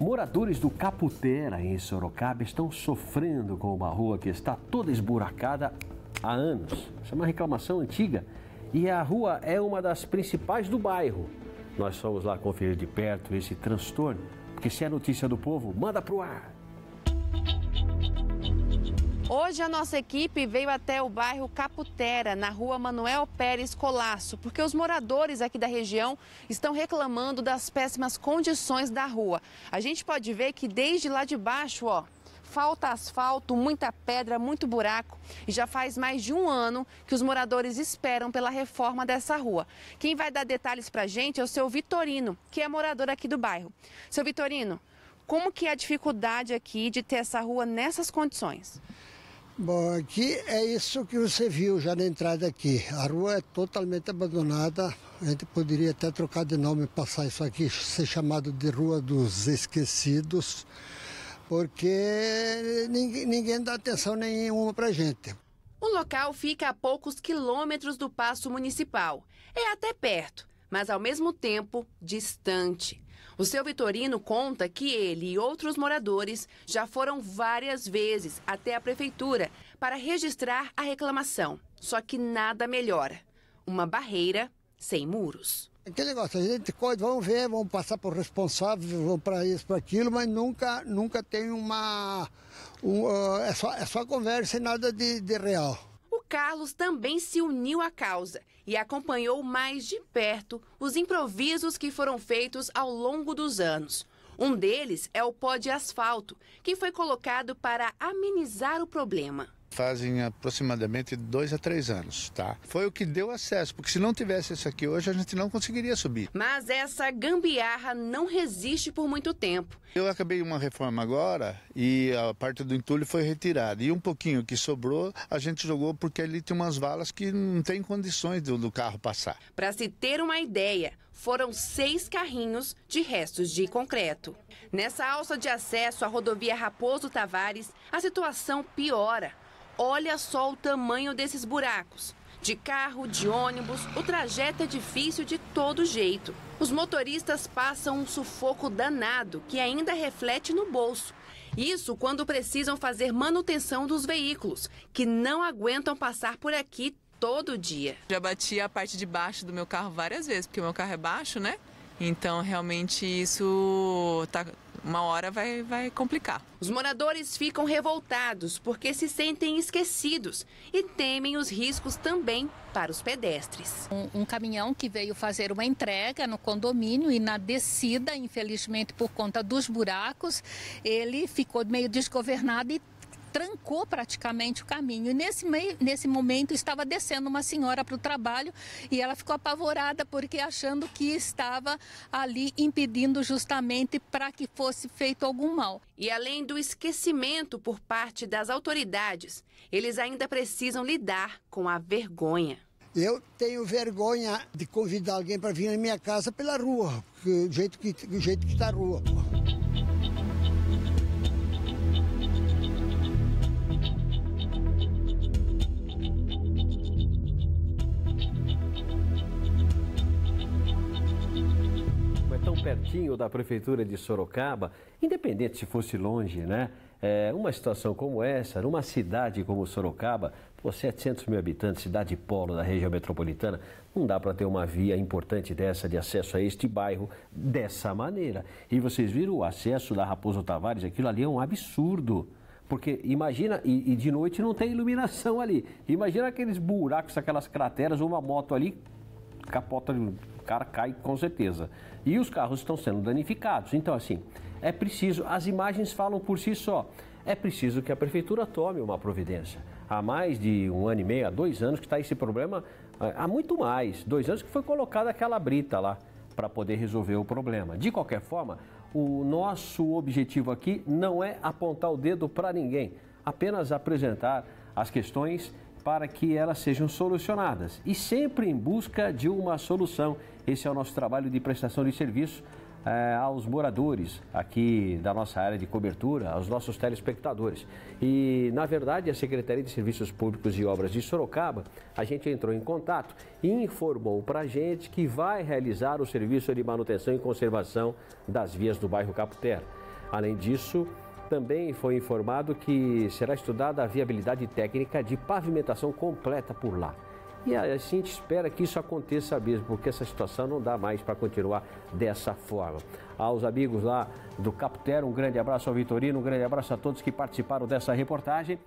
Moradores do Caputera, em Sorocaba, estão sofrendo com uma rua que está toda esburacada há anos. Isso é uma reclamação antiga e a rua é uma das principais do bairro. Nós fomos lá conferir de perto esse transtorno, porque se é notícia do povo, manda pro ar. Hoje a nossa equipe veio até o bairro Caputera, na rua Manuel Pérez Colasso, porque os moradores aqui da região estão reclamando das péssimas condições da rua. A gente pode ver que desde lá de baixo, ó, falta asfalto, muita pedra, muito buraco. E já faz mais de um ano que os moradores esperam pela reforma dessa rua. Quem vai dar detalhes para a gente é o seu Vitorino, que é morador aqui do bairro. Seu Vitorino, como que é a dificuldade aqui de ter essa rua nessas condições? Bom, aqui é isso que você viu já na entrada aqui. A rua é totalmente abandonada. A gente poderia até trocar de nome, passar isso aqui, ser chamado de Rua dos Esquecidos, porque ninguém, ninguém dá atenção nenhuma para gente. O local fica a poucos quilômetros do Paço Municipal. É até perto, mas ao mesmo tempo distante. O seu Vitorino conta que ele e outros moradores já foram várias vezes até a prefeitura para registrar a reclamação. Só que nada melhora. Uma barreira sem muros. Aquele negócio, a gente coisa, vamos ver, vamos passar por responsável, vamos para isso, para aquilo, mas nunca, nunca tem uma. Um, uh, é, só, é só conversa e nada de, de real. O Carlos também se uniu à causa e acompanhou mais de perto os improvisos que foram feitos ao longo dos anos. Um deles é o pó de asfalto, que foi colocado para amenizar o problema fazem aproximadamente dois a três anos, tá? Foi o que deu acesso, porque se não tivesse isso aqui hoje, a gente não conseguiria subir. Mas essa gambiarra não resiste por muito tempo. Eu acabei uma reforma agora e a parte do entulho foi retirada. E um pouquinho que sobrou, a gente jogou porque ali tem umas valas que não tem condições do, do carro passar. Para se ter uma ideia, foram seis carrinhos de restos de concreto. Nessa alça de acesso à rodovia Raposo Tavares, a situação piora. Olha só o tamanho desses buracos. De carro, de ônibus, o trajeto é difícil de todo jeito. Os motoristas passam um sufoco danado que ainda reflete no bolso. Isso quando precisam fazer manutenção dos veículos, que não aguentam passar por aqui todo dia. Já bati a parte de baixo do meu carro várias vezes, porque o meu carro é baixo, né? Então, realmente, isso tá, uma hora vai, vai complicar. Os moradores ficam revoltados porque se sentem esquecidos e temem os riscos também para os pedestres. Um, um, caminhão que veio fazer uma entrega no condomínio e na descida, infelizmente por conta dos buracos, ele ficou meio desgovernado e trancou praticamente o caminho. E nesse, meio, nesse momento estava descendo uma senhora para o trabalho e ela ficou apavorada porque achando que estava ali impedindo justamente para que fosse feito algum mal. E além do esquecimento por parte das autoridades, eles ainda precisam lidar com a vergonha. Eu tenho vergonha de convidar alguém para vir na minha casa pela rua, do jeito que jeito que está a rua. Pô. tão pertinho da prefeitura de Sorocaba, independente se fosse longe, né? É, uma situação como essa, numa cidade como Sorocaba, com 700 mil habitantes, cidade polo da região metropolitana, não dá para ter uma via importante dessa de acesso a este bairro dessa maneira. E vocês viram o acesso da Raposo Tavares, aquilo ali é um absurdo. Porque imagina, e, e de noite não tem iluminação ali. Imagina aqueles buracos, aquelas crateras, uma moto ali capota, o cara cai com certeza. E os carros estão sendo danificados. Então, assim, é preciso, as imagens falam por si só, é preciso que a prefeitura tome uma providência. Há mais de um ano e meio, há dois anos que está esse problema, eh, há muito mais, dois anos que foi colocada aquela brita lá para poder resolver o problema. De qualquer forma, o nosso objetivo aqui não é apontar o dedo para ninguém, apenas apresentar as questões para que elas sejam solucionadas e sempre em busca de uma solução. Esse é o nosso trabalho de prestação de serviço é, aos moradores aqui da nossa área de cobertura, aos nossos telespectadores. E, na verdade, a Secretaria de Serviços Públicos e Obras de Sorocaba, a gente entrou em contato e informou para a gente que vai realizar o serviço de manutenção e conservação das vias do bairro Caputera. Além disso, também foi informado que será estudada a viabilidade técnica de pavimentação completa por lá. E a gente espera que isso aconteça mesmo, porque essa situação não dá mais para continuar dessa forma. Aos amigos lá do Caputero, um grande abraço ao Vitorino, um grande abraço a todos que participaram dessa reportagem.